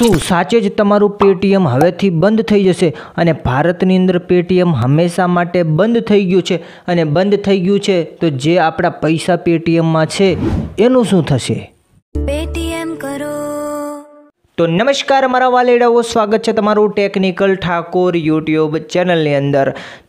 શું સાચે જ તમારું પેટીએમ હવેથી બંધ થઈ જશે અને ભારતની અંદર પેટીએમ હંમેશા માટે બંધ થઈ ગયું છે અને બંધ થઈ ગયું છે તો જે આપણા પૈસા પેટીએમમાં છે એનું શું થશે પેટીએમ તો નમસ્કાર મારા વાલેડાઓ સ્વાગત છે તમારું ટેકનિકલ ઠાકોર યુટ્યુબ ચેનલની અંદર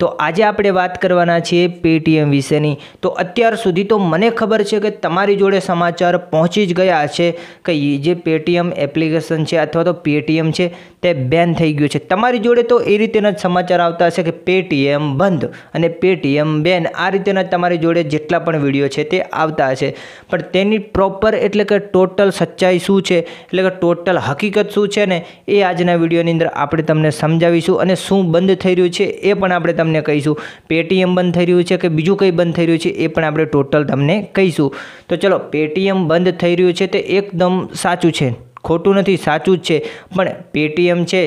તો આજે આપણે વાત કરવાના છીએ પેટીએમ વિશેની તો અત્યાર સુધી તો મને ખબર છે કે તમારી જોડે સમાચાર પહોંચી જ ગયા છે કે જે પેટીએમ એપ્લિકેશન છે અથવા તો પેટીએમ છે તે બેન થઈ ગયું છે તમારી જોડે તો એ રીતેના જ સમાચાર આવતા હશે કે પેટીએમ બંધ અને પેટીએમ બેન આ રીતેના તમારી જોડે જેટલા પણ વિડીયો છે તે આવતા હશે પણ તેની પ્રોપર એટલે કે ટોટલ સચ્ચાઈ શું છે એટલે કે ટોટલ હક હકીકત શું છે ને એ આજના વિડીયોની અંદર આપણે તમને સમજાવીશું અને શું બંધ થઈ રહ્યું છે એ પણ આપણે તમને કહીશું પેટીએમ બંધ થઈ રહ્યું છે કે બીજું કંઈ બંધ થઈ રહ્યું છે એ પણ આપણે ટોટલ તમને કહીશું તો ચલો પેટીએમ બંધ થઈ રહ્યું છે તે એકદમ સાચું છે ખોટું નથી સાચું જ છે પણ પેટીએમ છે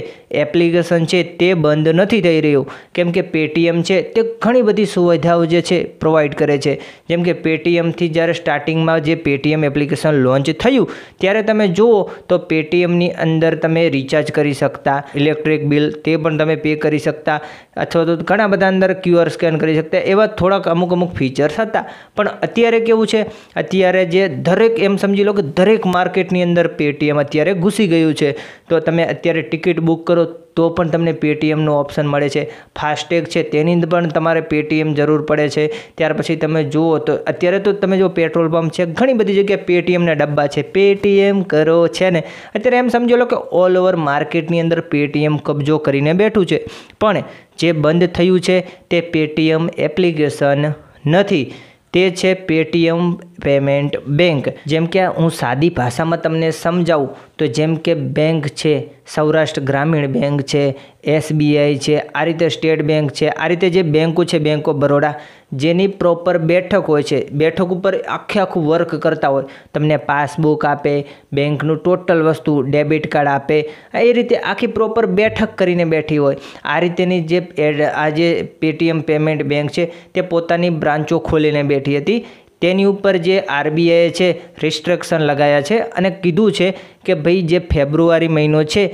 એપ્લિકેશન છે તે બંધ નથી થઈ રહ્યું કેમ કે પેટીએમ છે તે ઘણી બધી સુવિધાઓ જે છે પ્રોવાઈડ કરે છે જેમ કે પેટીએમથી જ્યારે સ્ટાર્ટિંગમાં જે પેટીએમ એપ્લિકેશન લોન્ચ થયું ત્યારે તમે જુઓ તો પેટીએમની અંદર તમે રિચાર્જ કરી શકતા ઇલેક્ટ્રિક બિલ તે પણ તમે પે કરી શકતા અથવા તો ઘણા બધા અંદર ક્યુઆર સ્કેન કરી શકતા એવા થોડાક અમુક અમુક ફીચર્સ હતા પણ અત્યારે કેવું છે અત્યારે જે દરેક એમ સમજી લો કે દરેક માર્કેટની અંદર પેટીએમ અત્યારે ઘૂસી ગયું છે તો તમે અત્યારે ટિકિટ બુક કરો તો પણ તમને પેટીએમનો ઓપ્શન મળે છે ફાસ્ટેગ છે તેની પણ તમારે પેટીએમ જરૂર પડે છે ત્યાર પછી તમે જુઓ તો અત્યારે તો તમે જો પેટ્રોલ પંપ છે ઘણી બધી જગ્યાએ પેટીએમના ડબ્બા છે પેટીએમ કરો છે ને અત્યારે એમ સમજો લો કે ઓલ ઓવર માર્કેટની અંદર પેટીએમ કબજો કરીને બેઠું છે પણ જે બંધ થયું છે તે પેટીએમ એપ્લિકેશન નથી તે છે પેટીએમ પેમેન્ટ બેંક જેમ કે હું સાદી ભાષામાં તમને સમજાવું તો જેમ કે બેંક છે સૌરાષ્ટ્ર ગ્રામીણ બેંક છે એસબીઆઈ છે આ રીતે સ્ટેટ બેંક છે આ રીતે જે બેંકો છે બેંક ઓફ બરોડા જેની પ્રોપર બેઠક હોય છે બેઠક ઉપર આખે આખું વર્ક કરતા હોય તમને પાસબુક આપે બેંકનું ટોટલ વસ્તુ ડેબિટ કાર્ડ આપે એ રીતે આખી પ્રોપર બેઠક કરીને બેઠી હોય આ રીતેની જે આ જે પેટીએમ પેમેન્ટ બેંક છે તે પોતાની બ્રાન્ચો ખોલીને બેઠી હતી તેની ઉપર જે આરબીઆઈએ છે રિસ્ટ્રક્શન લગાયા છે અને કીધું છે કે ભાઈ જે ફેબ્રુઆરી મહિનો છે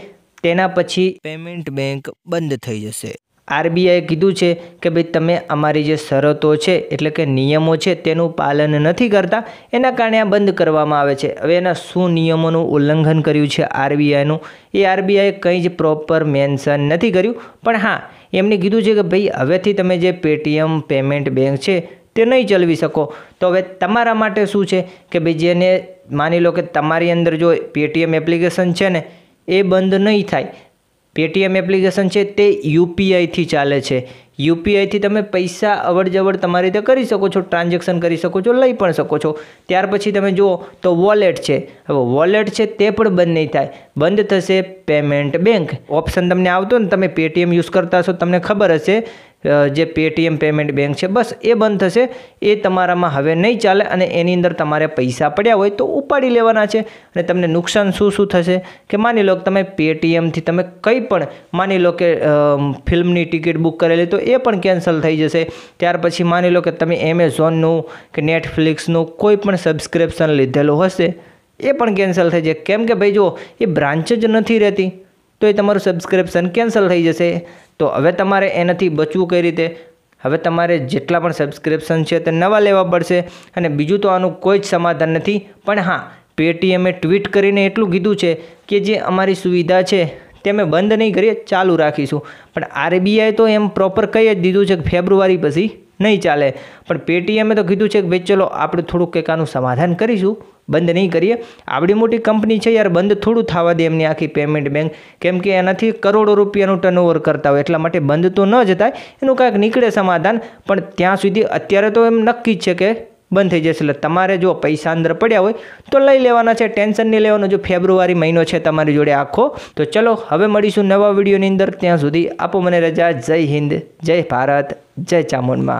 તેના પછી પેમેન્ટ બેંક બંધ થઈ જશે આરબીઆઈએ કીધું છે કે ભાઈ તમે અમારી જે શરતો છે એટલે કે નિયમો છે તેનું પાલન નથી કરતા એના કારણે આ બંધ કરવામાં આવે છે હવે એના શું નિયમોનું ઉલ્લંઘન કર્યું છે આરબીઆઈનું એ આરબીઆઈએ કંઈ જ પ્રોપર મેન્શન નથી કર્યું પણ હા એમને કીધું છે કે ભાઈ હવેથી તમે જે પેટીએમ પેમેન્ટ બેંક છે તે નહીં ચલાવી શકો તો હવે તમારા માટે શું છે કે ભાઈ જેને માની લો કે તમારી અંદર જો પેટીએમ એપ્લિકેશન છે ને એ બંધ નહીં થાય પેટીએમ એપ્લિકેશન છે તે યુપીઆઈથી ચાલે છે યુપીઆઈથી તમે પૈસા અવરજવર તમારી રીતે કરી શકો છો ટ્રાન્ઝેક્શન કરી શકો છો લઈ પણ શકો છો ત્યાર પછી તમે જુઓ તો વોલેટ છે હવે વોલેટ છે તે પણ બંધ નહીં થાય બંધ થશે પેમેન્ટ બેંક ઓપ્શન તમને આવતો ને તમે પેટીએમ યુઝ કરતા હશો તમને ખબર હશે જે પેટીએમ પેમેન્ટ બેંક છે બસ એ બંધ થશે એ તમારામાં હવે નહીં ચાલે અને એની અંદર તમારે પૈસા પડ્યા હોય તો ઉપાડી લેવાના છે અને તમને નુકસાન શું શું થશે કે માની લો કે તમે પેટીએમથી તમે કંઈ પણ માની લો કે ફિલ્મની ટિકિટ બુક કરેલી તો એ પણ કેન્સલ થઈ જશે ત્યાર પછી માની લો કે તમે એમેઝોનનું કે નેટફ્લિક્સનું કોઈ પણ સબસ્ક્રિપ્શન લીધેલું હશે એ પણ કેન્સલ થઈ જશે કેમ કે ભાઈ જુઓ એ બ્રાન્ચ જ નથી રહેતી તો એ તમારું સબસ્ક્રિપ્શન કેન્સલ થઈ જશે તો હવે તમારે એનાથી બચવું કઈ રીતે હવે તમારે જેટલા પણ સબસ્ક્રિપ્શન છે તે નવા લેવા પડશે અને બીજું તો આનું કોઈ જ સમાધાન નથી પણ હા પેટીએમે ટ્વીટ કરીને એટલું કીધું છે કે જે અમારી સુવિધા છે તે અમે બંધ નહીં કરીએ ચાલુ રાખીશું પણ આરબીઆઈ તો એમ પ્રોપર કહી જ દીધું છે કે ફેબ્રુઆરી પછી નહીં ચાલે પણ પેટીએમે તો કીધું છે કે ભાઈ ચલો આપણે થોડુંક કંઈક આનું સમાધાન કરીશું બંધ નહીં કરીએ આપણી મોટી કંપની છે યાર બંધ થોડું થવા દે એમની આખી પેમેન્ટ બેંક કેમ કે એનાથી કરોડો રૂપિયાનું ટર્નઓવર કરતા હોય એટલા માટે બંધ તો ન જતા એનું કાંઈક નીકળે સમાધાન પણ ત્યાં સુધી અત્યારે તો એમ નક્કી જ છે કે બંધ થઈ જશે એટલે તમારે જો પૈસા અંદર પડ્યા હોય તો લઈ લેવાના છે ટેન્શન નહીં લેવાનું જો ફેબ્રુઆરી મહિનો છે તમારી જોડે આખો તો ચલો હવે મળીશું નવા વિડીયોની અંદર ત્યાં સુધી આપો મને રજા જય હિન્દ જય ભારત જય ચામુંડમાં